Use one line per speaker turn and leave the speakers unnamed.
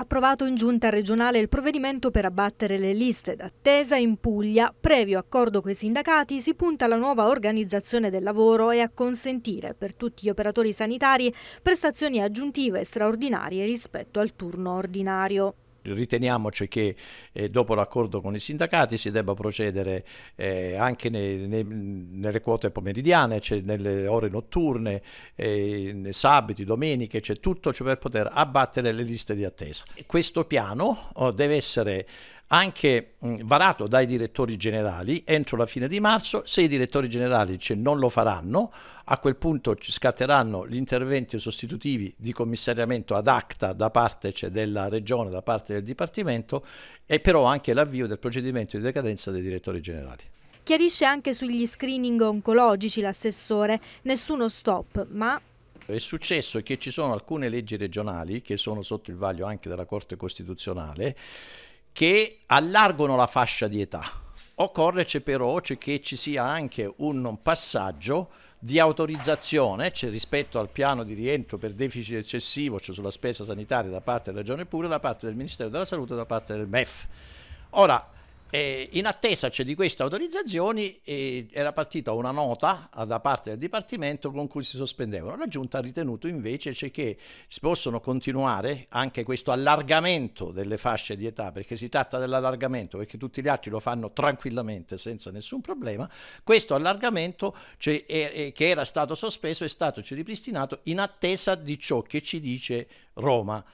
Approvato in giunta regionale il provvedimento per abbattere le liste d'attesa in Puglia, previo accordo con i sindacati, si punta alla nuova organizzazione del lavoro e a consentire per tutti gli operatori sanitari prestazioni aggiuntive straordinarie rispetto al turno ordinario
riteniamoci che eh, dopo l'accordo con i sindacati si debba procedere eh, anche nei, nei, nelle quote pomeridiane, cioè nelle ore notturne, eh, sabati, domeniche, c'è cioè tutto cioè per poter abbattere le liste di attesa. Questo piano oh, deve essere anche mm, varato dai direttori generali entro la fine di marzo. Se i direttori generali cioè, non lo faranno, a quel punto ci scatteranno gli interventi sostitutivi di commissariamento ad acta da parte cioè, della regione, da parte del Dipartimento e però anche l'avvio del procedimento di decadenza dei direttori generali.
Chiarisce anche sugli screening oncologici l'assessore, nessuno stop, ma
è successo che ci sono alcune leggi regionali che sono sotto il vaglio anche della Corte Costituzionale che allargano la fascia di età. Occorre però che ci sia anche un passaggio di autorizzazione cioè rispetto al piano di rientro per deficit eccessivo, cioè sulla spesa sanitaria da parte della Regione Pura, da parte del Ministero della Salute e da parte del MEF. Ora, e in attesa cioè, di queste autorizzazioni eh, era partita una nota da parte del Dipartimento con cui si sospendevano. La Giunta ha ritenuto invece cioè, che si possono continuare anche questo allargamento delle fasce di età, perché si tratta dell'allargamento, perché tutti gli altri lo fanno tranquillamente senza nessun problema. Questo allargamento cioè, è, è, che era stato sospeso è stato cioè, ripristinato in attesa di ciò che ci dice Roma.